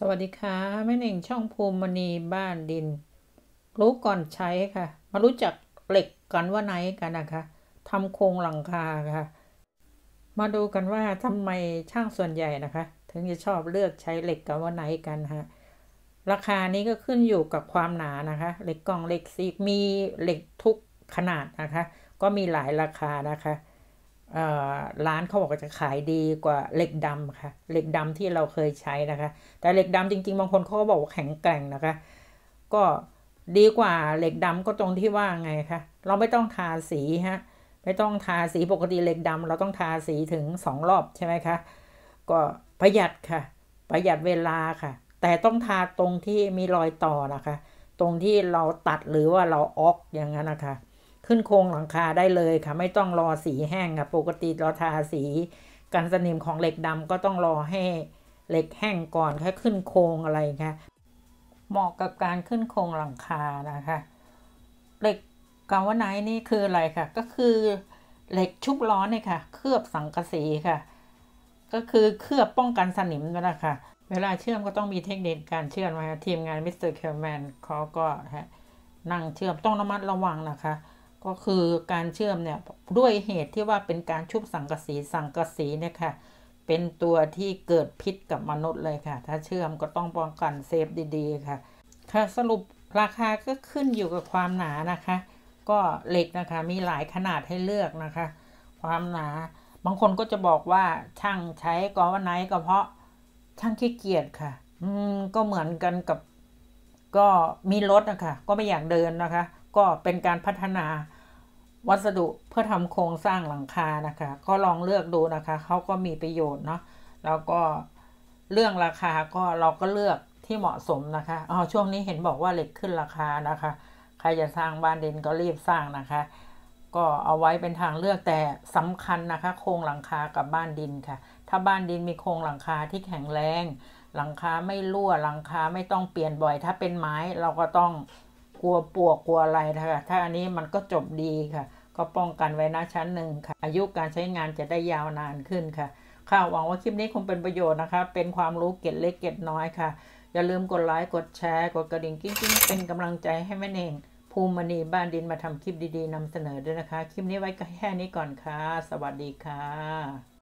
สวัสดีค่ะแม่เน่งช่องภูมิมณีบ้านดิน รู้ก่อนใช้ค่ะมารู้จักเหล็ก กันว่าไหนกันนะคะทำโครงหลังคาค่ะ มาดูกันว่าทำไมช่างส่วนใหญ่นะคะ ถึงจะชอบเลือกใช้เหล็กกันว่าไหนกันฮะราคานี้ก็ขึ้นอยู่กับความหนานะคะ เหล็กกล่องเหล็กซีมีเหล็กทุกขนาดนะคะ ก็มีหลายราคานะคะร้านเขาบอกว่าจะขายดีกว่าเหล็กดำค่ะ เหล็กดำที่เราเคยใช้นะคะ แต่ เหล็กดำจริงๆ บางคนเขาก็บอกว่าแข็งแกร่งนะคะ ก็ดีกว่าเหล็กดำก็ตรงที่ว่าไงคะเราไม่ต้องทาสีฮะไม่ ต้องทาสีปกติเหล็กดำเรา ต้องทาสีถึงสอง รอบใช่ไหมคะก็ประหยัดค่ะ ประหยัดเวลาค่ะ แต่ต้องทาตรงที่มีรอยต่อนะคะ ตรงที่เราตัดหรือว่าเราออกอย่างนั้นนะคะขึ้นโครงหลังคาได้เลยค่ะ ไม่ต้องรอสีแห้งค่ะ ปกติเราทาสีกันสนิมของเหล็กดำก็ต้องรอให้เหล็กแห้งก่อนค่ะขึ้นโครงอะไรค่ะเหมาะกับการขึ้นโครงหลังคานะคะ เหล็กกาวไนนี่ คืออะไรค่ะ ก็คือเหล็กชุบร้อนเนี่ยค่ะ เคลือบสังกะสีค่ะ ก็คือเคลือบป้องกันสนิมนั่นแหละค่ะเวลาเชื่อมก็ต้อง มีเทคนิคการเชื่อมมาทีมงานมิสเตอร์เคลแมนเขาก็นั่งเชื่อมต้องระมัดระวังนะคะก็คือการเชื่อมเนี่ยด้วยเหตุที่ว่าเป็นการชุบสังกะสีสังกะสีเนี่ยค่ะ เป็นตัวที่เกิดพิษกับมนุษย์เลยค่ะ ถ้าเชื่อมก็ต้องป้องกันเซฟดีๆ ค่ะ ค่ะสรุปราคาก็ขึ้นอยู่กับความหนานะคะ ก็เหล็กนะคะ มีหลายขนาดให้เลือกนะคะ ความหนา บางคนก็จะบอกว่าช่างใช้กอวันไหนก็เพราะช่างขี้เกียจค่ะ อืมก็เหมือนกันกับก็มีรถนะคะก็ไม่อยากเดินนะคะ ก็เป็นการพัฒนาวัสดุเพื่อทำโครงสร้างหลังคานะคะ ก็ลองเลือกดูนะคะ เขาก็มีประโยชน์เนาะแล้วก็เรื่องราคาก็เราก็เลือกที่เหมาะสมนะคะอ๋อช่วงนี้เห็นบอกว่าเหล็กขึ้นราคานะคะ ใครจะสร้างบ้านเดินก็รีบสร้างนะคะ ก็เอาไว้เป็นทางเลือกแต่สำคัญนะคะ โครงหลังคากับบ้านดินค่ะ ถ้าบ้านดินมีโครงหลังคาที่แข็งแรง หลังคาไม่รั่วหลังคาไม่ต้องเปลี่ยนบ่อย ถ้าเป็นไม้เราก็ต้องกลัวปวกกลัวอะไรนะคะถ้าอันนี้มันก็จบดีค่ะก็ป้องกันไว้นะชั้นหนึ่งค่ะอายุการใช้งานจะได้ยาวนานขึ้นค่ะค่ะหวังว่าคลิปนี้คงเป็นประโยชน์นะคะ เป็นความรู้เก็ดเล็กเก็ดน้อยค่ะ อย่าลืมกดไลค์กดแชร์ กดกระดิ่งกิ้งๆ เป็นกำลังใจให้แม่เองภูมิมณีบ้านดินมาทำคลิปดีๆนำเสนอด้วยนะคะ คลิปนี้ไว้แค่นี้ก่อนค่ะ สวัสดีค่ะ